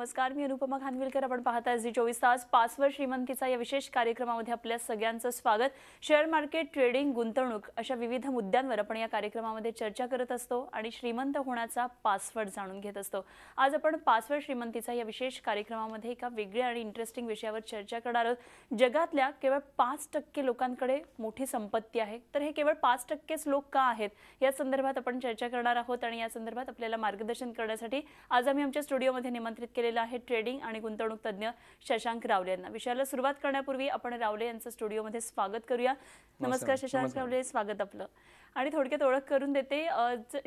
नमस्कार मी अनुपमा खानविलकर आपण पाहता जी चोवीस तास पाचवर श्रीमंतीचा या विशेष कार्यक्रमामध्ये आपल्या सगळ्यांचं स्वागत शेअर मार्केट ट्रेडिंग गुंतवणूक अशा विविध मुद्द्यांवर आपण या कार्यक्रमामध्ये चर्चा करत असतो आणि श्रीमंत होण्याचा पासवर्ड जाणून घेत असतो आज आपण पाचवर श्रीमंतीचा या विशेष कार्यक्रमामध्ये एका वेगळ्या आणि इंटरेस्टिंग विषयावर चर्चा करणार आहोत जगातल्या केवळ पाच टक्के लोकांकडे मोठी संपत्ती आहे तर हे केवळ पाच टक्केच लोक का आहेत या संदर्भात आपण चर्चा करणार आहोत आणि या संदर्भात आपल्याला मार्गदर्शन करण्यासाठी आज आम्ही आमच्या स्टुडिओमध्ये निमंत्रित केले आलेला आहे ट्रेडिंग आणि गुंतवणूक तज्ज्ञ शशांक रावले यांना विषयाला सुरुवात करण्यापूर्वी आपण रावले यांचं स्टुडिओमध्ये स्वागत करूया नमस्कार शशांक रावले स्वागत आपलं आणि थोडक्यात ओळख करून देते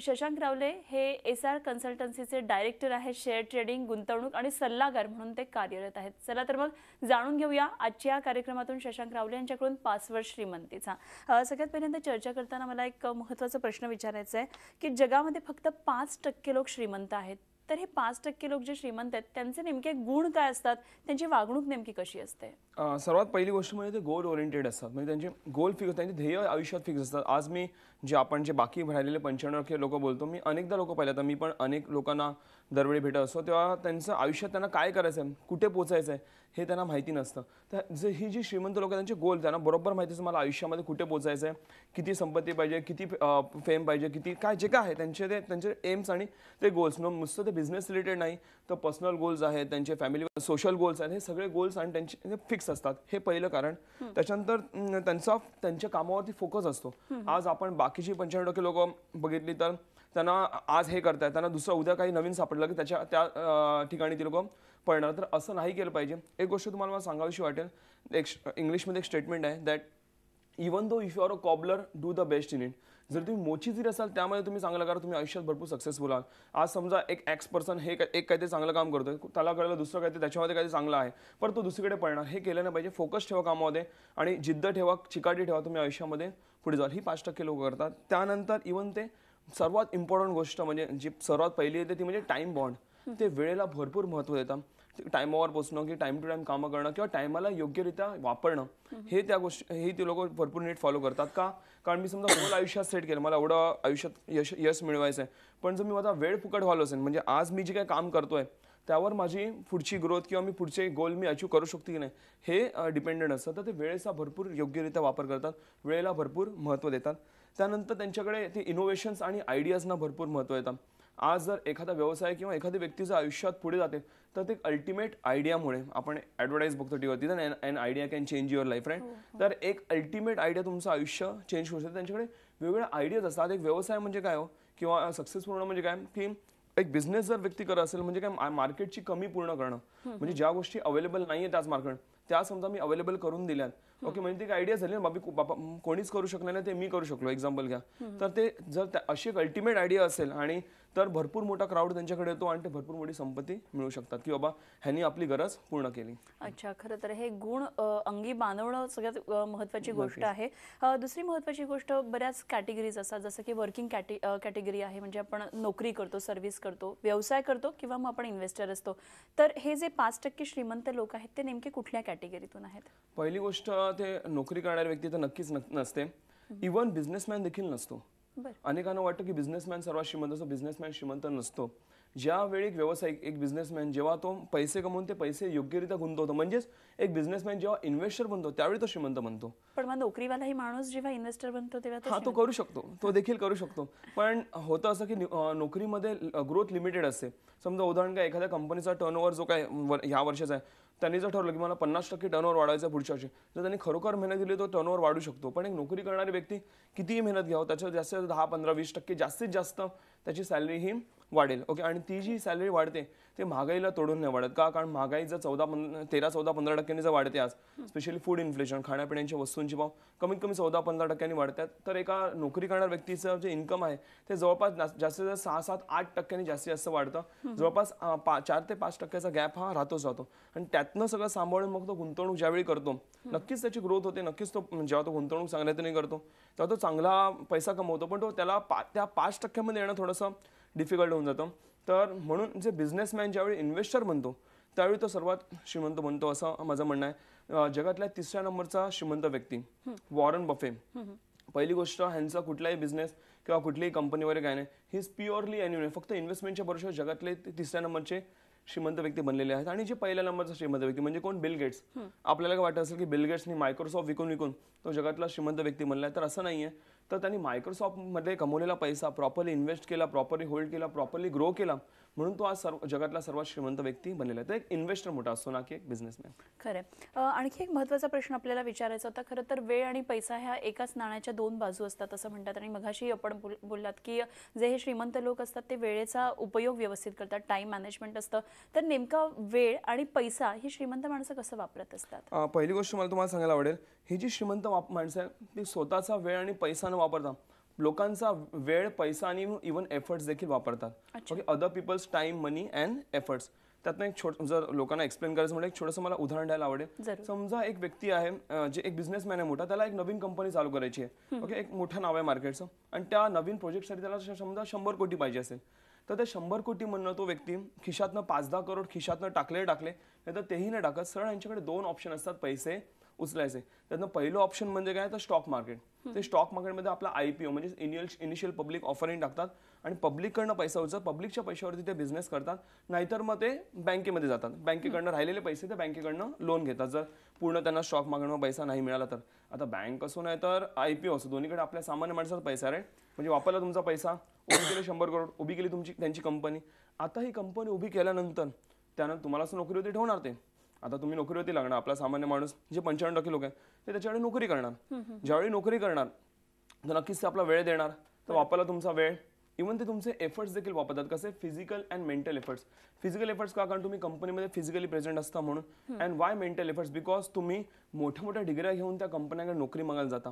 शशांक रावले हे एस आर कन्सल्टन्सीचे डायरेक्टर आहेत शेअर ट्रेडिंग गुंतवणूक आणि सल्लागार म्हणून ते कार्यरत आहेत चला तर मग जाणून घेऊया आजच्या कार्यक्रमातून शशांक रावले यांच्याकडून पासवर्ड श्रीमंतीचा सगळ्यात पहिल्यांदा चर्चा करताना मला एक महत्त्वाचा प्रश्न विचारायचा आहे की जगामध्ये फक्त पाच टक्के लोक श्रीमंत आहेत तर हे पाच टक्के लोक जे श्रीमंत आहेत त्यांचे नेमके गुण काय असतात त्यांची वागणूक नेमकी कशी असते सर्वात पहिली गोष्ट म्हणजे ते गोल ओरिएंटेड असतात म्हणजे त्यांचे गोल फिक्स त्यांचे ध्येय आयुष्यात फिक्स असतात आज मी जे आपण जे बाकी राहिलेले पंच्याण्णव लोक बोलतो मी अनेकदा लोक पाहिले तर मी पण अनेक लोकांना दरवेळी भेटत असतो तेव्हा त्यांचं आयुष्यात त्यांना काय करायचं आहे कुठे पोचायचं आहे हे त्यांना माहिती नसतं तर जे ही जी श्रीमंत लोक त्यांचे गोल त्यांना बरोबर माहिती असतं मला आयुष्यामध्ये कुठे पोचायचं आहे किती संपत्ती पाहिजे किती फेम पाहिजे किती काय जे काय आहे त्यांचे ते त्यांचे एम्स आणि ते गोल्स नुसतं ते बिझनेस रिलेटेड नाही तर पर्सनल गोल्स आहेत त्यांचे फॅमिली सोशल गोल्स आहेत हे सगळे गोल्स आणि त्यांचे फिक्स असतात हे पहिलं कारण त्याच्यानंतर त्यांचा त्यांच्या कामावरती फोकस असतो आज आपण बाकीची पंच्याण्णव टक्के लोक बघितली तर त्यांना आज हे करताय त्यांना दुसरं उद्या काही नवीन सापडलं की त्याच्या त्या ठिकाणी ती लोक पळणार तर असं नाही केलं पाहिजे एक गोष्ट तुम्हाला मला सांगावीशी वाटेल एक इंग्लिशमध्ये एक स्टेटमेंट आहे that even though if you are a cobbler do the best in it जर तुम्ही मोची जरी असाल त्यामध्ये तुम्ही चांगलं करा तुम्ही आयुष्यात भरपूर सक्सेसफुल आहात आज समजा एक एक्स पर्सन हे एक काहीतरी चांगलं काम करतो त्याला कळलं दुसरं काहीतरी त्याच्यामध्ये काहीतरी चांगलं आहे पण तो दुसरीकडे पळणार हे केलं नाही पाहिजे फोकस ठेवा कामामध्ये आणि जिद्द ठेवा चिकाटी ठेवा तुम्ही आयुष्यामध्ये पुढे जाल ही पाच टक्के लोक करतात त्यानंतर इवन ते सर्वात इम्पॉर्टंट गोष्ट म्हणजे जी सर्वात पहिली येते ती म्हणजे टाईम बॉन्ड ते वेळेला भरपूर महत्त्व देतात टायमावर पोचणं की टाइम टू टाइम कामं करणं किंवा टायमाला योग्यरित्या वापरणं हे त्या गोष्टी हे ते लोक भरपूर नीट फॉलो करतात का कारण मी समजा फुल आयुष्यात सेट केलं मला एवढं आयुष्यात यश यश मिळवायचं आहे पण जर मी माझा वेळ फुकट व्हालो असेल म्हणजे आज मी जे काही काम करतोय त्यावर माझी पुढची ग्रोथ किंवा मी पुढचे गोल मी अचीव करू शकतो की नाही हे डिपेंडंट असतं तर ते वेळेचा भरपूर योग्यरित्या वापर करतात वेळेला भरपूर महत्त्व देतात त्यानंतर त्यांच्याकडे ते इनोव्हेशन्स आणि आयडियाजना भरपूर महत्त्व येतात आज जर एखादा व्यवसाय किंवा एखादी व्यक्तीचं आयुष्यात पुढे जाते तर ते अल्टिमेट आयडियामुळे आपण ॲडव्हर्टाईज बघतो टी वरती and idea can change your life right तर एक अल्टिमेट आयडिया तुमचं आयुष्य चेंज करू शकते त्यांच्याकडे वेगवेगळ्या आयडियाज असतात एक व्यवसाय म्हणजे काय हो किंवा सक्सेसफुल म्हणजे काय की एक बिझनेस जर व्यक्ती करत असेल म्हणजे काय मार्केटची कमी पूर्ण करणं म्हणजे ज्या गोष्टी अवेलेबल नाही आहेत त्याच मार्केट त्या समजा मी अवेलेबल करून दिल्यात ओके म्हणजे एक आयडिया झाली ना बाबी बाबा कोणीच करू शकले नाही ते मी करू शकलो एक्झाम्पल घ्या तर ते जर अशी एक अल्टिमेट आयडिया असेल आणि तर भरपूर मोठा क्राऊड त्यांच्याकडे येतो आणि ते भरपूर मोठी संपत्ती मिळू शकतात की बाबा ह्यांनी आपली गरज पूर्ण केली अच्छा खरं तर हे गुण अंगी बांधवणं सगळ्यात महत्वाची गोष्ट आहे दुसरी महत्वाची गोष्ट बऱ्याच कॅटेगरीज असतात जसं की वर्किंग कॅटेगरी आहे म्हणजे आपण नोकरी करतो सर्व्हिस करतो व्यवसाय करतो किंवा मग आपण इन्व्हेस्टर असतो तर हे जे पाच टक्के श्रीमंत लोक आहेत ते नेमके कुठल्या कॅटेगरीतून आहेत पहिली गोष्ट ते नोकरी करणाऱ्या व्यक्ती तर नक्कीच नसते इवन बिझनेसमॅन देखील नसतो अनेकांना वाटतं की बिझनेसमॅन सर्वात श्रीमंत असतो बिझनेसमॅन श्रीमंत नसतो ज्यावेळी एक व्यावसायिक एक बिझनेसमॅन जेव्हा तो पैसे कमवून ते पैसे योग्यरित्या गुंतवतो म्हणजेच एक बिझनेसमॅन जेव्हा इन्व्हेस्टर बनतो त्यावेळी तो श्रीमंत बनतो पण मग नोकरीवाला ही माणूस जेव्हा इन्व्हेस्टर बनतो तेव्हा हा तो करू शकतो तो देखील करू शकतो पण होतं असं की नोकरीमध्ये ग्रोथ लिमिटेड असते समजा उदाहरण काय एखाद्या कंपनीचा टर्नओव्हर जो काय ह्या वर्षाचा आहे त्यांनी जर ठरवलं की मला पन्नास टक्के टर्नओव्हर वाढायचं पुढच्या वर्षी जर त्यांनी खरोखर मेहनत दिली तो ओव्हर वाढू शकतो पण एक नोकरी करणारी व्यक्ती कितीही मेहनत घ्यावं त्याच्यावर जास्तीत दहा पंधरा वीस टक्के जास्तीत जास्त त्याची सॅलरी ही वाढेल ओके आणि ती जी सॅलरी वाढते ते महागाईला तोडून नाही वाढत का कारण महागाई जर चौदा तेरा चौदा पंधरा टक्क्यांनी जर वाढते आज स्पेशली फूड इन्फ्लेशन खाण्यापिण्याच्या वस्तूंची भाव कमीत कमी चौदा पंधरा टक्क्यांनी वाढतात तर एका नोकरी करणाऱ्या व्यक्तीचं जे इन्कम आहे ते जवळपास जास्तीत जास्त सहा सात आठ टक्क्यांनी जास्तीत जास्त वाढतं जवळपास चार ते पाच टक्क्याचा गॅप हा राहतोच राहतो आणि त्यातनं सगळं सांभाळून मग तो गुंतवणूक ज्यावेळी करतो नक्कीच त्याची ग्रोथ होते नक्कीच तो म्हणजे जेव्हा तो गुंतवणूक चांगल्या तरी करतो तेव्हा तो चांगला पैसा कमवतो पण तो त्याला त्या पाच टक्क्यामध्ये येणं थोडंसं डिफिकल्ट होऊन जातं तर म्हणून जे बिझनेसमॅन ज्यावेळी इन्व्हेस्टर बनतो त्यावेळी तो सर्वात श्रीमंत बनतो असं माझं म्हणणं आहे जगातल्या तिसऱ्या नंबरचा श्रीमंत व्यक्ती वॉरन बफे पहिली गोष्ट ह्यांचा कुठलाही बिझनेस किंवा कुठलीही कंपनी वगैरे काय नाही हीज प्युअरली अॅन्युअल फक्त इन्व्हेस्टमेंटच्या बरोबर जगातले तिसऱ्या नंबरचे श्रीमंत व्यक्ती बनलेले आहेत आणि जे पहिल्या नंबरचा श्रीमंत व्यक्ती म्हणजे कोण बिल गेट्स आपल्याला काय वाटत असेल की बिल गेट्सनी मायक्रोसॉफ्ट विकून विकून तो जगातला श्रीमंत व्यक्ती बनला तर असं नाही आहे तर त्यांनी मायक्रोसॉफ्टमध्ये कमवलेला पैसा प्रॉपरली इन्व्हेस्ट केला प्रॉपरली होल्ड केला प्रॉपरली ग्रो केला म्हणून तो आज सर्व जगातला सर्वात श्रीमंत व्यक्ती बनलेला आहे तर एक इन्व्हेस्टर मोठा असतो ना की एक बिझनेसमॅन खरं आणखी एक महत्त्वाचा प्रश्न आपल्याला विचारायचा होता खरं तर वेळ आणि पैसा ह्या एकाच नाण्याच्या दोन बाजू असतात असं म्हणतात आणि मघाशी आपण बोललात की जे हे श्रीमंत लोक असतात ते वेळेचा उपयोग व्यवस्थित करतात टाईम मॅनेजमेंट असतं तर नेमका वेळ आणि पैसा ही श्रीमंत माणसं कसं वापरत असतात पहिली गोष्ट मला तुम्हाला सांगायला आवडेल ही जी श्रीमंत माणसं ती स्वतःचा वेळ आणि पैसा न वापरता लोकांचा वेळ पैसा आणि इवन एफर्ट्स देखील वापरतात okay other peoples time money and efforts त्यातनं एक छोट जर लोकांना एक्सप्लेन करायचं म्हणजे एक छोटंसं मला उदाहरण द्यायला आवडेल समजा एक व्यक्ती आहे जे एक बिझनेसमॅन आहे मोठा त्याला एक नवीन कंपनी चालू करायची आहे ओके एक मोठं नाव आहे मार्केटचं आणि त्या नवीन प्रोजेक्टसाठी त्याला समजा शंभर कोटी पाहिजे असेल तर त्या शंभर कोटी म्हणणं तो व्यक्ती खिशातनं पाच दहा करोड खिशातनं टाकले टाकले नाही तर तेही नाही टाकत सरळ यांच्याकडे दोन ऑप्शन असतात पैसे उचलायचे त्यातनं पहिलं ऑप्शन म्हणजे काय तर स्टॉक मार्केट ते स्टॉक मार्केटमध्ये आपला आयपीओ म्हणजे इनिशियल पब्लिक ऑफरिंग टाकतात आणि पब्लिककडनं पैसा उचलत पब्लिकच्या पैशावरती ते बिझनेस करतात नाहीतर मग ते बँकेमध्ये जातात बँकेकडनं राहिलेले पैसे ते बँकेकडनं लोन घेतात जर पूर्ण त्यांना स्टॉक मार्केटमध्ये पैसा नाही मिळाला तर आता बँक असो नाही तर आय पी ओ असो दोन्हीकडे आपल्या सामान्य माणसाचा पैसा राईट म्हणजे वापरला तुमचा पैसा उभी केले शंभर करोड उभी केली तुमची त्यांची कंपनी आता ही कंपनी उभी केल्यानंतर त्यानं तुम्हाला नोकरी होती ठेवणार ते आता तुम्ही नोकरीवरती लागणार आपला सामान्य माणूस जे पंच्याण्णव टक्के लोक आहेत ते त्याच्याकडे नोकरी करणार ज्यावेळी नोकरी करणार तर नक्कीच ते आपला वेळ देणार तर वापरला तुमचा वेळ इव्हन ते तुमचे एफर्ट्स देखील वापरतात कसे physical and mental efforts physical efforts का कारण तुम्ही कंपनीमध्ये फिजिकली प्रेझेंट असता म्हणून and why mental efforts because तुम्ही मोठ्या मोठ्या डिग्र्या घेऊन त्या कंपन्यांकडे नोकरी मागायला जाता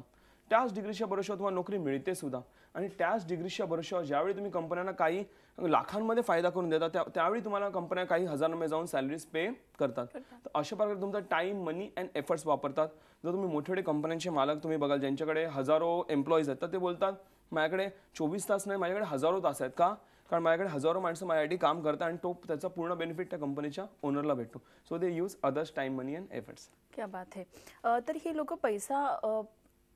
त्याच डिग्रीच्या बरोबर तुम्हाला नोकरी मिळते सुद्धा आणि त्याच डिग्रीच्या बरोबर ज्यावेळी तुम्ही कंपन्यांना काही लाखांमध्ये फायदा करून देतात त्यावेळी तुम्हाला कंपन्या काही हजारांमध्ये जाऊन सॅलरीज पे करतात तर अशा प्रकारे तुमचा टाईम मनी अँड एफर्ट्स वापरतात जर तुम्ही मोठे मोठे कंपन्यांचे मालक तुम्ही बघाल ज्यांच्याकडे हजारो एम्प्लॉईज आहेत तर ते बोलतात माझ्याकडे चोवीस तास नाही माझ्याकडे हजारो तास आहेत का कारण माझ्याकडे हजारो माणसं माझ्यासाठी काम करतात आणि तो त्याचा पूर्ण बेनिफिट त्या कंपनीच्या ओनरला भेटतो so they use others time money and efforts क्या बात आहे तर हे लोक पैसा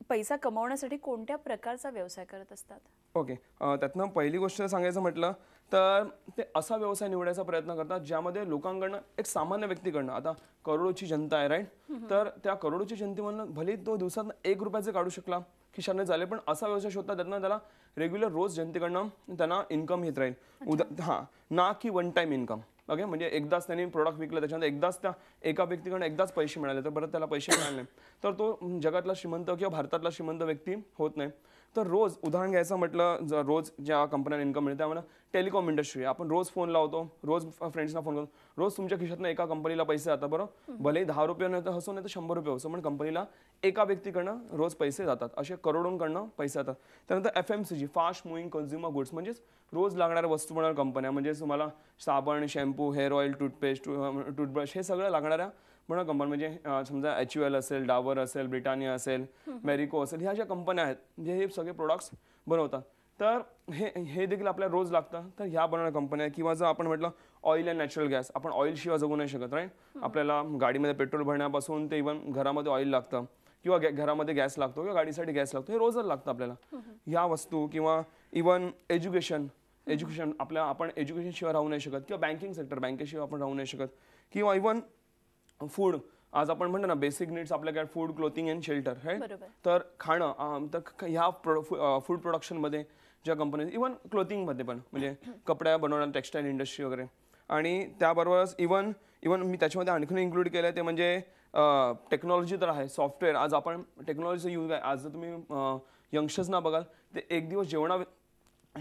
पैसा कमवण्यासाठी कोणत्या प्रकारचा व्यवसाय करत असतात ओके त्यातनं पहिली गोष्ट सांगायचं म्हटलं तर ते असा व्यवसाय निवडायचा प्रयत्न करतात ज्यामध्ये लोकांकडनं एक सामान्य व्यक्तीकडनं आता करोडोची जनता आहे राईट तर त्या करोडोची जनतेमधनं भले तो दिवसात एक रुपयाचे काढू शकला खिशाने झाले पण असा व्यवसाय शोधता त्यातनं त्याला रेग्युलर रोज जनतेकडनं त्यांना इन्कम येत राहील उदा हां ना की वन टाईम इन्कम ओके म्हणजे एकदाच त्यांनी प्रोडक्ट विकलं त्याच्यानंतर एकदाच त्या एका व्यक्तीकडनं एकदाच पैसे मिळाले तर परत त्याला पैसे मिळाले तर तो जगातला श्रीमंत किंवा भारतातला श्रीमंत व्यक्ती होत नाही तर रोज उदाहरण घ्यायचं म्हटलं जर रोज ज्या कंपन्यांना इन्कम मिळते त्यामुळे टेलिकॉम इंडस्ट्री आपण रोज फोन लावतो रोज फ्रेंड्सना फोन करतो रोज तुमच्या खिशातनं एका कंपनीला पैसे जातात बरोबर भले दहा रुपये नाही तर असो नाही तर शंभर रुपये असो पण कंपनीला एका व्यक्तीकडनं रोज पैसे जातात असे करोडोंकडनं पैसे जातात त्यानंतर F M C G fast moving consumer goods म्हणजेच रोज लागणाऱ्या वस्तू बनवणाऱ्या कंपन्या म्हणजे तुम्हाला साबण shampoo hair oil toothpaste toothbrush हे सगळं लागणाऱ्या बडा कंपनी म्हणजे समजा एच यू एल असेल डावर असेल ब्रिटानिया असेल मेरिको असेल ह्या ज्या कंपन्या आहेत जे हे सगळे प्रोडक्ट्स बनवतात तर हे हे देखील आपल्याला रोज लागतं तर ह्या बनवणाऱ्या कंपन्या किंवा जर आपण म्हटलं ऑइल अँड नॅचरल गॅस आपण ऑइलशिवाय जगू नाही शकत राईट आपल्याला गाडीमध्ये पेट्रोल भरण्यापासून ते इव्हन घरामध्ये ऑइल लागतं किंवा घरामध्ये गॅस लागतो किंवा गाडीसाठी गॅस लागतो हे रोजच लागतं आपल्याला ह्या वस्तू किंवा इव्हन एज्युकेशन एज्युकेशन आपल्या आपण एज्युकेशनशिवाय राहू नाही शकत किंवा बँकिंग सेक्टर बँकेशिवाय आपण राहू नाही शकत किंवा इव्हन फूड आज आपण म्हणतो ना बेसिक नीड्स काय फूड क्लोथिंग अँड शेल्टर हे तर खाणं तर ह्या फूड प्रोडक्शनमध्ये ज्या कंपनीज इवन क्लोथिंगमध्ये पण म्हणजे कपड्या बनवणार टेक्स्टाईल इंडस्ट्री वगैरे आणि त्याबरोबरच इवन इवन मी त्याच्यामध्ये आणखीन इन्क्लूड केलं ते म्हणजे टेक्नॉलॉजी तर आहे सॉफ्टवेअर आज आपण टेक्नॉलॉजीचा यूज आहे आज जर तुम्ही यंगस्टर्सना बघाल ते एक दिवस जेवणा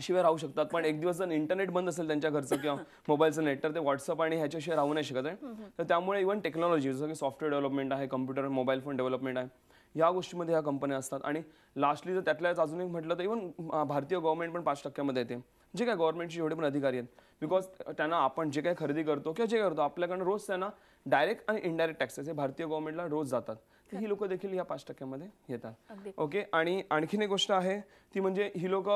शिवाय राहू शकतात पण एक दिवस जर इंटरनेट बंद असेल त्यांच्या घरचं किंवा मोबाईलचं नेट तर ते व्हॉट्सअप आणि ह्याच्याशिवाय राहू नाही शकत आहे तर त्यामुळे इव्हन टेक्नॉलॉजी जसं की सॉफ्टवेअर डेव्हलपमेंट आहे कम्प्युटर मोबाईल फोन डेव्हलपमेंट आहे या गोष्टीमध्ये ह्या कंपन्या असतात आणि लास्टली जर त्यातल्याच अजून एक म्हटलं तर इव्हन भारतीय गव्हर्नमेंट पण पाच टक्क्यामध्ये येते जे काय गव्हर्नमेंटचे जेवढे पण अधिकारी आहेत बिकॉज त्यांना आपण जे काही खरेदी करतो किंवा जे करतो आपल्याकडनं रोज त्यांना डायरेक्ट आणि इनडायरेक्ट टॅक्सेस हे भारतीय गव्हर्नमेंटला रोज जातात तर ही लोक देखील या पाच टक्क्यामध्ये येतात ओके आणि आणखीन एक गोष्ट आहे ती म्हणजे ही लोक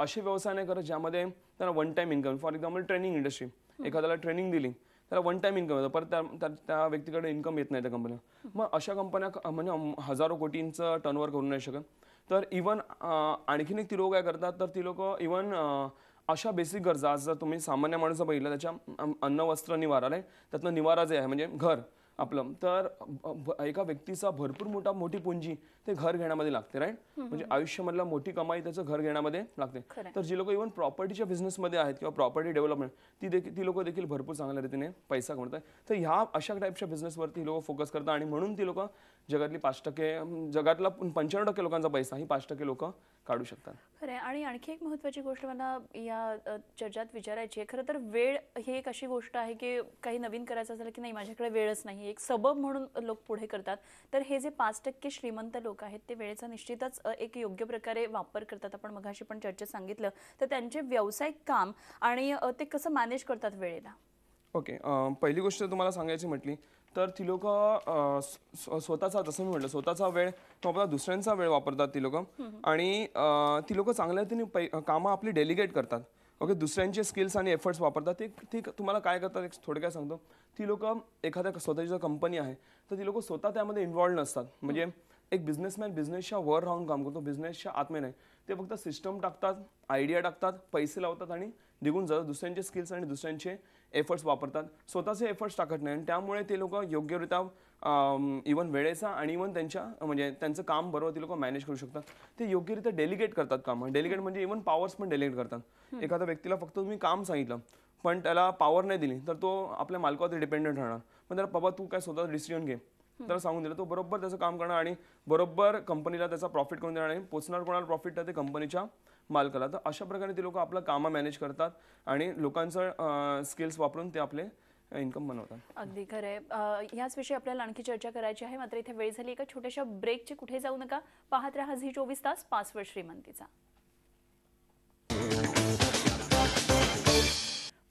असे व्यवसाय नाही करत ज्यामध्ये त्यांना one time income for example training industry एखाद्याला ट्रेनिंग दिली त्याला वन टाइम इन्कम येतो परत त्या व्यक्तीकडे इन्कम येत नाही त्या कंपनीला मग अशा कंपन्या म्हणजे हजारो कोटींचं टर्नओव्हर करू नाही शकत तर इवन आणखीन एक ती लोक काय करतात तर ती लोक इवन अशा बेसिक गरजा आज जर तुम्ही सामान्य माणूस बघितलं त्याच्या अन्न वस्त्र निवारालय त्यातनं निवारा जे आहे म्हणजे घर आपलं तर एका व्यक्तीचा भरपूर मोठा मोठी पुंजी ते घर घेण्यामध्ये लागते राईट म्हणजे आयुष्यामधला मोठी कमाई त्याचं घर घेण्यामध्ये लागते तर जी लोक इव्हन प्रॉपर्टीच्या बिझनेसमध्ये आहेत किंवा प्रॉपर्टी डेव्हलपमेंट ती देखील ती लोक देखील भरपूर चांगल्या रीतीने पैसा कमवतात तर ह्या अशा टाईपच्या बिझनेसवरती लोक फोकस करतात आणि म्हणून ती लोक जगातली पाच टक्के जगातला पंच्याण्णव टक्के लोकांचा पैसा ही पाच टक्के लोक काढू शकतात खरं आहे आणि आणखी एक महत्वाची गोष्ट मला या चर्चात विचारायची आहे खरं तर वेळ ही एक अशी गोष्ट आहे की काही नवीन करायचं झालं की नाही माझ्याकडे वेळच नाही एक सबब म्हणून लोक पुढे करतात तर हे जे पाच टक्के श्रीमंत लोक आहेत ते वेळेचा निश्चितच एक योग्य प्रकारे वापर करतात आपण मघाशी पण चर्चेत सांगितलं तर त्यांचे व्यावसायिक काम आणि ते कसं मॅनेज करतात वेळेला ओके पहिली गोष्ट तुम्हाला सांगायची म्हटली तर ती लोक स्वतःचा जसं मी म्हटलं स्वतःचा वेळ बघा दुसऱ्यांचा वेळ वापरतात ती लोक आणि ती लोक चांगल्या रीतीने कामं आपली डेलिगेट करतात ओके दुसऱ्यांचे स्किल्स आणि एफर्ट्स वापरतात ते ती तुम्हाला काय करतात एक थोडक्यात सांगतो ती लोक एखाद्या स्वतःची जर कंपनी आहे तर ती लोक स्वतः त्यामध्ये इन्व्हॉल्व नसतात म्हणजे एक बिझनेसमॅन बिझनेसच्या वर राहून काम करतो बिझनेसच्या आत्मे नाही ते फक्त सिस्टम टाकतात आयडिया टाकतात पैसे लावतात आणि निघून जातात दुसऱ्यांचे स्किल्स आणि दुसऱ्यांचे एफर्ट्स वापरतात स्वतःचे एफर्ट्स टाकत नाही आणि त्यामुळे ते लोक योग्यरित्या इवन वेळेचा आणि इवन त्यांच्या म्हणजे त्यांचं काम बरोबर ते लोक मॅनेज करू शकतात ते योग्यरित्या डेलिगेट करतात काम डेलिगेट म्हणजे इवन पॉवर्स पण डेलिगेट करतात एखाद्या व्यक्तीला फक्त तुम्ही काम सांगितलं पण त्याला पॉवर नाही दिली तर तो आपल्या मालकावरती डिपेंडेंट राहणार पण त्याला बाबा तू काय स्वतः डिसिजन घे त्याला सांगून दिलं तो बरोबर त्याचं काम करणार आणि बरोबर कंपनीला त्याचा प्रॉफिट करून देणार आणि पोचणार कोणाला प्रॉफिट तर ते कंपनीच्या मालकाला तर अशा प्रकारे ते लोक आपलं काम मॅनेज करतात आणि लोकांचं स्किल्स वापरून ते आपले इन्कम बनवतात अगदी आहे याच विषयी आपल्याला आणखी चर्चा करायची आहे मात्र इथे वेळ झाली एका छोट्याशा ब्रेकची कुठे जाऊ नका पाहत राहा झी चोवीस तास पासवर्ड श्रीमंतीचा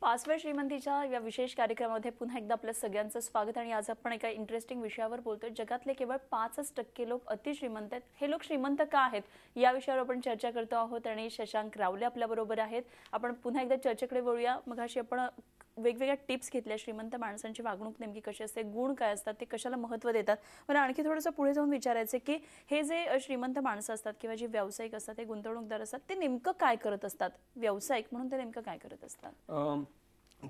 फास्टवेड श्रीमंतीच्या या विशेष कार्यक्रमामध्ये पुन्हा एकदा आपल्या सगळ्यांचं स्वागत आणि आज आपण एका इंटरेस्टिंग विषयावर बोलतोय जगातले केवळ पाचच टक्के लोक अतिश्रीमंत आहेत हे लोक श्रीमंत का आहेत या विषयावर आपण चर्चा करतो आहोत आणि शशांक रावले आपल्याबरोबर आहेत आपण पुन्हा एकदा चर्चेकडे वळूया मग अशी आपण वेगवेगळ्या टिप्स घेतल्या श्रीमंत माणसांची वागणूक नेमकी कशी असते गुण काय असतात ते कशाला महत्व देतात मला आणखी थोडंसं पुढे जाऊन विचारायचं की हे जे श्रीमंत माणसं असतात किंवा जे व्यावसायिक असतात ते गुंतवणूकदार असतात ते नेमकं काय करत असतात व्यावसायिक म्हणून ते नेमकं काय करत असतात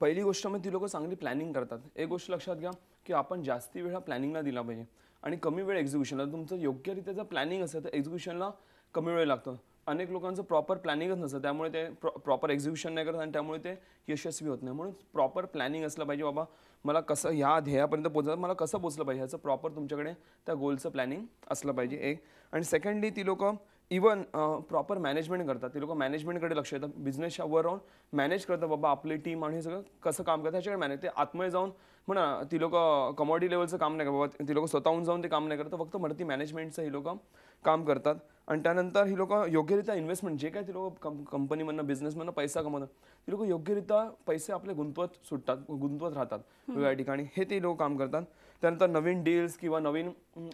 पहिली गोष्ट म्हणजे ती लोक चांगली प्लॅनिंग करतात एक गोष्ट लक्षात घ्या की आपण जास्ती वेळ प्लॅनिंगला दिला पाहिजे आणि कमी वेळ एक्झिक्युशनला तुमचं योग्यरित्या जर प्लॅनिंग असेल तर एक्झिक्युशनला कमी वेळ लागतो अनेक लोकांचं प्रॉपर प्लॅनिंगच नसतं त्यामुळे ते प्रॉ प्रॉपर एक्झिबिशन नाही करत आणि त्यामुळे ते यशस्वी होत नाही म्हणून प्रॉपर प्लॅनिंग असलं पाहिजे बाबा मला कसं ह्या ध्येयापर्यंत पोहोचायचं मला कसं पोचलं पाहिजे ह्याचं प्रॉपर तुमच्याकडे त्या गोलचं प्लॅनिंग असलं पाहिजे एक आणि सेकंडली ती लोकं इवन प्रॉपर मॅनेजमेंट करतात ती लोक मॅनेजमेंटकडे लक्ष देतात बिझनेसच्या वर राहून मॅनेज करतात बाबा आपली टीम आणि हे सगळं कसं काम करतात ह्याच्याकडे मॅनेज ते आत्मय जाऊन म्हणा ती लोक कमॉडी लेवलचं काम नाही करत बाबा ती लोक स्वतःहून जाऊन ते काम नाही करतं फक्त मरती मॅनेजमेंटचं ही लोक काम करतात आणि त्यानंतर ही लोक योग्यरित्या इन्व्हेस्टमेंट जे काय ती लोक कंपनीमधनं बिझनेसमधनं पैसा कमवतात ती लोक योग्यरित्या पैसे आपले गुंतवत सुटतात गुंतवत राहतात वेगळ्या ठिकाणी हे ते लोक काम करतात त्यानंतर नवीन डील्स किंवा नवीन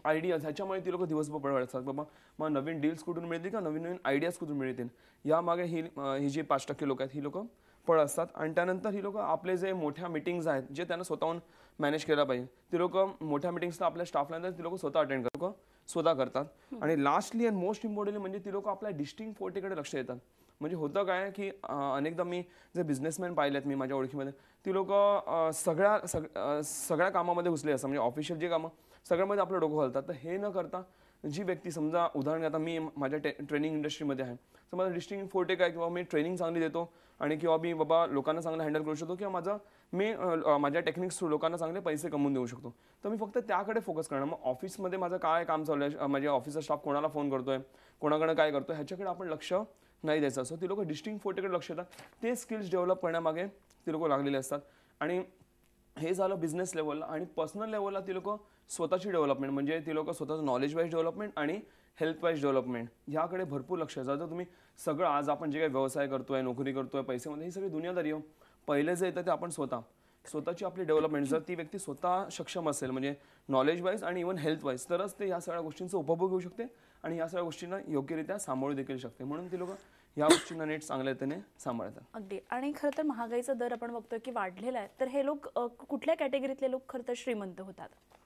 आयडियाज ह्याच्यामुळे ती लोक दिवसभर पडवत असतात बाबा मग नवीन डील्स कुठून मिळतील का नवीन नवीन आयडियाज कुठून मिळतील यामागे ही ही जी पाच टक्के लोक आहेत ही लोक पळ असतात आणि त्यानंतर ही लोक आपले जे मोठ्या मिटिंग्स आहेत जे त्यांना स्वतःहून मॅनेज केलं पाहिजे ती लोक मोठ्या मिटिंग्सला आपल्या स्टाफला ती लोक स्वतः अटेंड करतो स्वतः करतात आणि लास्टली अँड मोस्ट इम्पॉर्टंटली म्हणजे ती लोक आपल्या डिस्टिंग फोर्टीकडे लक्ष देतात म्हणजे होतं काय की अनेकदा मी जे बिझनेसमॅन पाहिले आहेत मी माझ्या ओळखीमध्ये ती लोक सगळ्या सग सगळ्या कामामध्ये घुसले असतात म्हणजे ऑफिशियल जे कामं सगळ्यामध्ये आपलं डोकं घालतात तर हे न करता जी व्यक्ती समजा उदाहरण आता मी माझ्या टे ट्रेनिंग इंडस्ट्रीमध्ये आहे तर माझं डिस्टिंग फोर्टेक काय किंवा मी ट्रेनिंग चांगली देतो आणि किंवा मी बाबा लोकांना चांगलं हँडल करू शकतो किंवा माझं मी माझ्या टेक्निक्स थ्रू लोकांना चांगले पैसे कमवून देऊ शकतो तर मी फक्त त्याकडे फोकस करणार मग ऑफिसमध्ये माझं काय काम चालू आहे माझ्या ऑफिसचा स्टाफ कोणाला फोन करतो आहे कोणाकडे काय करतो ह्याच्याकडे आपण लक्ष नाही द्यायचं सो ती लोक डिस्टिंग फोटेकडे लक्ष देतात ते स्किल्स डेव्हलप करण्यामागे ती लोक लागलेले असतात आणि हे झालं बिझनेस लेवलला आणि पर्सनल लेवलला ती लोक स्वतःची डेव्हलपमेंट म्हणजे ती लोक स्वतःचं नॉलेज वाईज डेव्हलपमेंट आणि हेल्थ वाईज डेव्हलपमेंट ह्याकडे भरपूर लक्ष आहे जर तुम्ही सगळं आज आपण जे काही व्यवसाय करतोय नोकरी करतोय आहे पैसेमध्ये ही सगळी दुनियादारी हो पहिले जे येतं ते आपण स्वतः स्वतःची आपली डेव्हलपमेंट जर ती व्यक्ती स्वतः सक्षम असेल म्हणजे नॉलेज वाईज आणि इव्हन हेल्थ वाईज तरच ते या सगळ्या गोष्टींचा उपभोग घेऊ शकते आणि या सगळ्या गोष्टींना योग्यरित्या सामोरे देखील शकते म्हणून ती लोक या गोष्टींना नीट चांगल्या रीतीने सांभाळतात अगदी आणि खरं तर महागाईचा दर आपण बघतोय की वाढलेला आहे तर हे लोक कुठल्या कॅटेगरीतले लोक खरं तर श्रीमंत होतात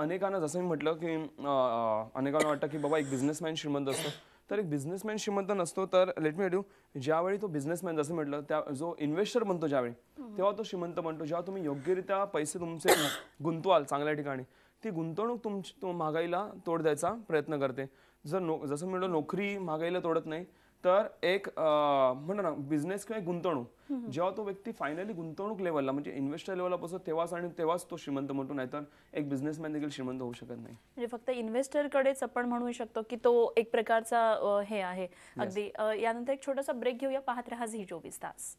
अनेकांना जसं मी म्हटलं की अनेकांना वाटतं की बाबा एक बिझनेसमॅन श्रीमंत असतो तर एक बिझनेसमॅन श्रीमंत नसतो तर लेट मी डू ज्यावेळी तो बिझनेसमॅन जसं म्हटलं त्या जो इन्व्हेस्टर म्हणतो ज्यावेळी तेव्हा तो श्रीमंत म्हणतो जेव्हा तुम्ही योग्यरित्या पैसे तुमचे गुंतवाल चांगल्या ठिकाणी ती गुंतवणूक तुमची महागाईला तोड द्यायचा प्रयत्न करते जर नो जसं म्हटलं नोकरी महागाईला तोडत नाही तर एक म्हणा ना बिझनेस किंवा गुंतवणूक जेव्हा तो व्यक्ती फायनली गुंतवणूक लेवलला म्हणजे इन्व्हेस्टर लेवलला पोहोचतो तेव्हाच आणि तेव्हाच तो श्रीमंत म्हणतो नाही तर एक बिझनेसमॅन देखील श्रीमंत होऊ शकत नाही म्हणजे फक्त इन्व्हेस्टर कडेच आपण म्हणू शकतो की तो एक प्रकारचा हे आहे अगदी यानंतर एक छोटासा ब्रेक घेऊया पाहत राहा झी चोवीस तास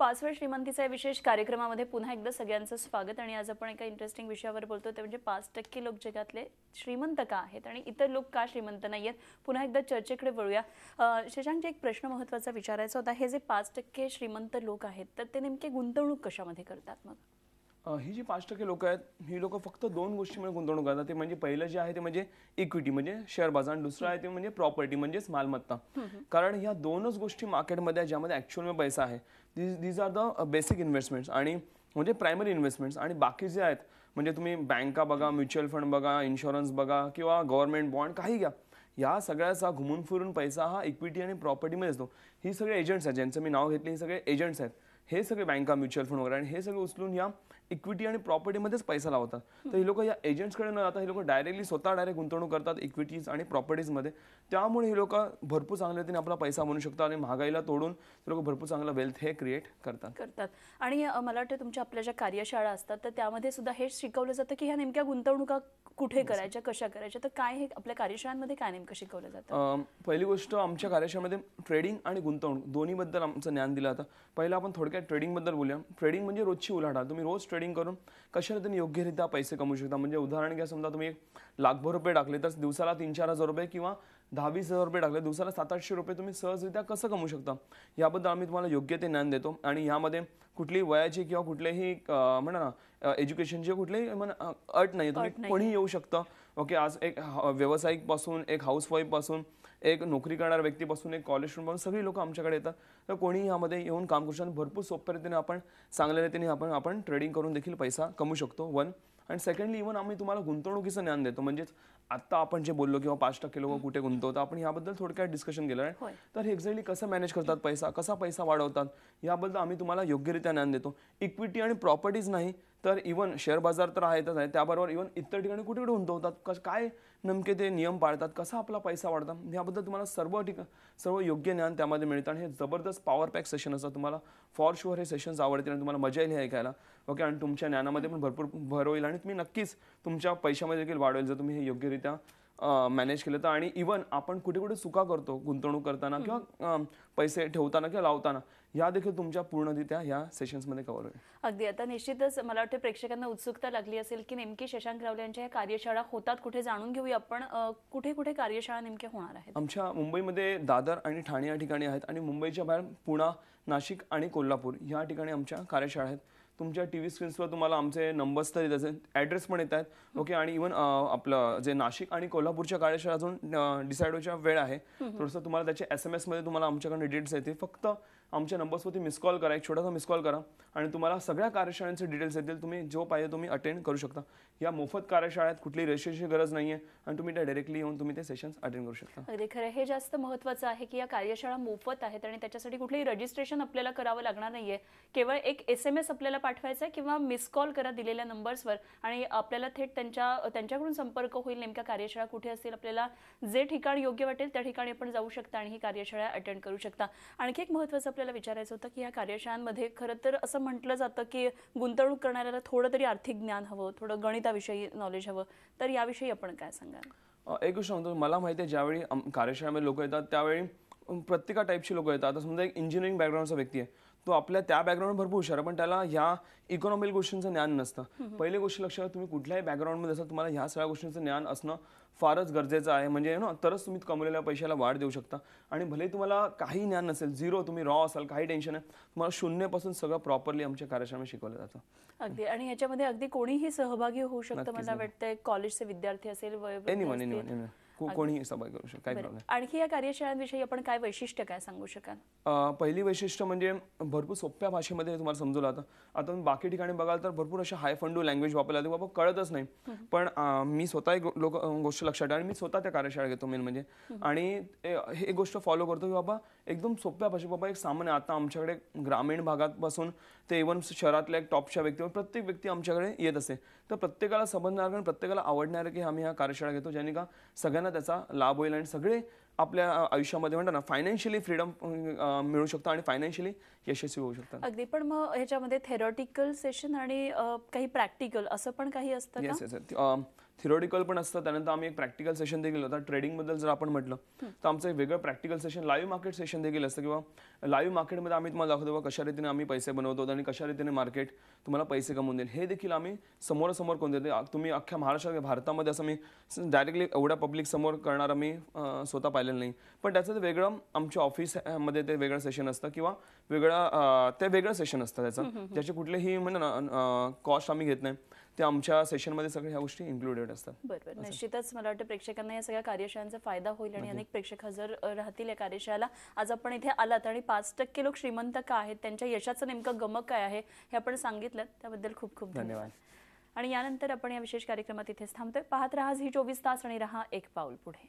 पाचव्या श्रीमंतीचा विशेष कार्यक्रमामध्ये पुन्हा एकदा सगळ्यांचं स्वागत आणि आज आपण एका इंटरेस्टिंग विषयावर बोलतो ते म्हणजे पाच टक्के लोक जगातले श्रीमंत का आहेत आणि इतर लोक का श्रीमंत नाही आहेत पुन्हा एकदा चर्चेकडे वळूया शशांक एक प्रश्न महत्त्वाचा विचारायचा होता हे जे पाच टक्के श्रीमंत लोक आहेत तर ते नेमके गुंतवणूक कशामध्ये करतात मग ही जी पाच टक्के लोक आहेत ही लोक फक्त दोन गोष्टीमध्ये गुंतवणूक करतात ते म्हणजे पहिलं जे आहे ते म्हणजे इक्विटी म्हणजे शेअर बाजार आणि दुसरं आहे ते म्हणजे प्रॉपर्टी म्हणजेच मालमत्ता कारण ह्या दोनच गोष्टी मार्केटमध्ये ज्यामध्ये ऍक्च्युअल पैसा आहे these are the basic investments आणि म्हणजे प्रायमरी इन्व्हेस्टमेंट्स आणि बाकी जे आहेत म्हणजे तुम्ही बँका बघा म्युच्युअल फंड बघा इन्शुरन्स बघा किंवा गव्हर्नमेंट बॉन्ड काही घ्या या सगळ्याचा घुमून फिरून पैसा हा इक्विटी आणि प्रॉपर्टीमध्ये असतो ही सगळे एजंट्स आहेत ज्यांचं मी नाव घेतले हे सगळे एजंट्स आहेत हे सगळे बँका म्युच्युअल फंड वगैरे आणि हे सगळे उचलून या इक्विटी आणि प्रॉपर्टीमध्येच पैसा लावतात तर हे लोक या एजंट्सकडे न जाता हे लोक डायरेक्टली स्वतः डायरेक्ट गुंतवणूक करतात इक्विटीज आणि प्रॉपर्टीजमध्ये त्यामुळे हे लोक भरपूर चांगल्या रीतीने आपला पैसा म्हणू शकतात आणि महागाईला तोडून ते लोक भरपूर चांगला वेल्थ हे क्रिएट करतात करतात आणि मला वाटतं तुमच्या आपल्या ज्या कार्यशाळा असतात तर त्यामध्ये सुद्धा हे शिकवलं जातं की ह्या नेमक्या गुंतवणुका कुठे करायच्या कशा करायच्या तर काय हे आपल्या कार्यशाळांमध्ये काय नेमकं शिकवलं जातं पहिली गोष्ट आमच्या कार्यशाळेमध्ये ट्रेडिंग आणि गुंतवणूक दोन्हीबद्दल आमचं ज्ञान दिलं जातं पहिलं आपण थोडक्यात ट्रेडिंगबद्दल बोलूया ट्रेडिंग म्हणजे रोजची उलाढाल तुम्ही रोज ट्रेडिंग करून कशा तुम्ही योग्यरित्या पैसे कमवू शकता म्हणजे उदाहरण घ्या समजा तुम्ही एक लाखभर रुपये टाकले तर दिवसाला तीन चार हजार रुपये किंवा दहा वीस हजार रुपये टाकले दिवसाला सात आठशे रुपये तुम्ही सहजरित्या कसं कमवू शकता याबद्दल आम्ही तुम्हाला योग्य ते ज्ञान देतो आणि यामध्ये कुठली वयाची किंवा कुठलेही म्हणा ना एज्युकेशनचे कुठलेही अट नाही तुम्ही कोणी येऊ शकता ओके आज एक व्यावसायिक पासून एक वाईफ पासून एक नोकरी व्यक्ती व्यक्तीपासून एक कॉलेज स्टुडंट पासून सगळी लोक आमच्याकडे येतात तर कोणी यामध्ये येऊन काम करू शकतात भरपूर सोप्या रीतीने आपण चांगल्या रीतीने आपण आपण ट्रेडिंग करून देखील पैसा कमवू शकतो वन आणि सेकंडली इव्हन आम्ही तुम्हाला गुंतवणुकीचं ज्ञान देतो म्हणजेच आता आपण जे बोललो किंवा पाच टक्के लोक कुठे गुंतवतो आपण याबद्दल थोडक्यात डिस्कशन केलं आहे तर एक्झॅक्टली कसं मॅनेज करतात पैसा कसा पैसा वाढवतात याबद्दल आम्ही तुम्हाला योग्यरित्या ज्ञान देतो इक्विटी आणि प्रॉपर्टीज नाही तर इव्हन शेअर बाजार तर आहेतच आहे त्याबरोबर इव्हन इतर ठिकाणी कुठे कुठे गुंतवतात कसं काय नेमके ते नियम पाळतात कसा आपला पैसा वाढतात याबद्दल तुम्हाला सर्व ठिकाण सर्व योग्य ज्ञान त्यामध्ये मिळतं आणि हे जबरदस्त पॉवर पॅक सेशन असतात तुम्हाला फॉर शुअर हे सेशन्स आवडतील आणि तुम्हाला मजा येईल ऐकायला ओके आणि तुमच्या ज्ञानामध्ये पण भरपूर भर होईल आणि तुम्ही नक्कीच तुमच्या पैशामध्ये देखील वाढ जर तुम्ही हे योग्यरित्या मॅनेज केलं तर आणि इवन आपण कुठे कुठे चुका करतो गुंतवणूक करताना किंवा पैसे ठेवताना किंवा लावताना या देखील तुमच्या पूर्णरित्या ह्या सेशन्समध्ये कव्हर होईल अगदी आता निश्चितच मला वाटतं प्रेक्षकांना उत्सुकता लागली असेल की नेमकी शशांक रावले यांच्या ह्या कार्यशाळा होतात कुठे जाणून घेऊया आपण कुठे कुठे कार्यशाळा नेमक्या होणार आहेत आमच्या मुंबईमध्ये दादर आणि ठाणे या ठिकाणी आहेत आणि मुंबईच्या बाहेर पुणा नाशिक आणि कोल्हापूर या ठिकाणी आमच्या कार्यशाळा आहेत तुमच्या टी व्ही स्क्रीन्सवर तुम्हाला आमचे नंबर्स तर येत असेल ॲड्रेस पण येत आहेत ओके आणि इवन आपलं जे नाशिक आणि कोल्हापूरच्या कार्यशाळा अजून डिसाईड व्हायच्या वेळ आहे थोडंसं तुम्हाला त्याचे एस एम एसमध्ये तुम्हाला आमच्याकडे डिटेल्स येतील फक्त आमच्या नंबर्सवरती मिस कॉल करा एक छोटासा मिस कॉल करा आणि तुम्हाला सगळ्या कार्यशाळांचे डिटेल्स येतील तुम्ही जो पाहिजे तुम्ही अटेंड करू शकता या मोफत कार्यशाळेत कुठली रजिस्ट्रेशनची गरज नाहीये आणि तुम्ही त्या डायरेक्टली येऊन तुम्ही ते सेशन्स अटेंड करू शकता अगदी खरं हे जास्त महत्त्वाचं आहे की या कार्यशाळा मोफत आहेत आणि त्याच्यासाठी कुठलंही रजिस्ट्रेशन आपल्याला करावं लागणार नाहीये केवळ एक एस एम एस आपल्याला पाठवायचा आहे किंवा मिस कॉल करा दिलेल्या नंबर्सवर आणि आपल्याला थेट त्यांच्या त्यांच्याकडून संपर्क होईल नेमक्या कार्यशाळा कुठे असतील आपल्याला जे ठिकाण योग्य वाटेल त्या ठिकाणी आपण जाऊ शकता आणि ही कार्यशाळा अटेंड करू शकता आणखी एक महत्त्वाचं आपल्याला विचारायचं होतं की या कार्यशाळांमध्ये खरं तर असं म्हटलं जातं की गुंतवणूक करणाऱ्याला थोडं तरी आर्थिक ज्ञान हवं थोडं गणित विषयी नॉलेज हवं तर याविषयी आपण काय सांगाल एक गोष्ट सांगतो मला माहिती आहे ज्यावेळी कार्यशाळेमध्ये लोक येतात त्यावेळी प्रत्येका टाईपची लोक येतात आता समजा एक इंजिनिअरिंग बॅकग्राऊंडचा व्यक्ती आहे तो आपल्या त्या बॅकग्राऊंड भरपूर हुशार पण त्याला ह्या इकॉनॉमिक गोष्टींचं ज्ञान नसतं पहिले गोष्टी लक्षात तुम्ही कुठल्याही बॅकग्राऊंडमध्ये असाल तुम्हाला ह्या सगळ्या गोष्टींचं ज्ञान असणं फारच गरजेचं आहे म्हणजे ना तरच तुम्ही कमवलेल्या पैशाला वाढ देऊ शकता आणि भले तुम्हाला काही ज्ञान नसेल झिरो तुम्ही रॉ असाल काही टेन्शन आहे तुम्हाला शून्यपासून सगळं प्रॉपरली आमच्या कार्यशाळेत शिकवलं जातं अगदी आणि याच्यामध्ये अगदी कोणीही सहभागी होऊ शकतं मला वाटतंय कॉलेजचे विद्यार्थी असेल एनिवन कोणी कोणीही करू शकतो काय आणखी या कार्यशाळांविषयी आपण काय वैशिष्ट्य काय सांगू शकाल पहिली वैशिष्ट्य म्हणजे भरपूर सोप्या भाषेमध्ये तुम्हाला समजवलं आता तुम्ही बाकी ठिकाणी बघाल तर भरपूर अशा हाय फंडू लँग्वेज वापरला जाते बाबा कळतच नाही पण मी स्वतः एक लोक गोष्ट लक्षात ठेवा आणि मी स्वतः त्या कार्यशाळा घेतो मेन म्हणजे आणि हे गोष्ट फॉलो करतो की बाबा एकदम सोप्या भाषेत बाबा एक सामान्य आता आमच्याकडे ग्रामीण भागात बसून ते इवन शहरातल्या एक टॉपच्या व्यक्तीवर प्रत्येक व्यक्ती आमच्याकडे येत असे तर प्रत्येकाला संबंधणार कारण प्रत्येकाला आवडणार की आम्ही ह्या कार्यशाळा घेतो ज्याने का सगळ्यांना त्याचा लाभ होईल आणि सगळे आपल्या आयुष्यामध्ये म्हणतात ना फायनान्शियली फ्रीडम मिळू शकतो आणि फायनान्शियली यशस्वी होऊ शकतात अगदी पण मग ह्याच्यामध्ये थेरॉटिकल सेशन आणि काही प्रॅक्टिकल असं पण काही असतं थिरोटिकल पण असतं त्यानंतर आम्ही एक प्रॅक्टिकल सेशन देखील ट्रेडिंग ट्रेडिंगबद्दल जर आपण म्हटलं तर आमचं एक वेगळं practical session live market session देखील असतं किंवा लाईव्ह मार्केटमध्ये आम्ही तुम्हाला दाखवतो कशा रीतीने आम्ही पैसे बनवतो आणि कशा रीतीने मार्केट तुम्हाला पैसे कमवून देईल हे देखील आम्ही समोर कोण देतो तुम्ही अख्ख्या महाराष्ट्रात म्हणजे भारतामध्ये असं मी डायरेक्टली एवढ्या पब्लिक समोर करणार आम्ही स्वतः पाहिलेलं नाही पण त्याचं वेगळं आमच्या ऑफिसमध्ये ते वेगळं सेशन असतं किंवा वेगळं ते वेगळं सेशन असतं त्याचं त्याचे कुठलेही म्हणजे कॉस्ट आम्ही घेत नाही ते आमच्या सेशनमध्ये सगळ्या ह्या गोष्टी इन्क्लुडेड असतात बरोबर निश्चितच मला वाटतं प्रेक्षकांना या सगळ्या कार्यशाळांचा फायदा होईल आणि अनेक प्रेक्षक हजर राहतील या कार्यशाळेला आज आपण इथे आलात आणि पाच टक्के लोक श्रीमंत का आहेत त्यांच्या यशाचं नेमकं गमक काय आहे हे आपण सांगितलं त्याबद्दल खूप खूप धन्यवाद आणि यानंतर आपण या विशेष कार्यक्रमात इथेच थांबतोय पाहत राहा ही चोवीस तास आणि राहा एक पाऊल पुढे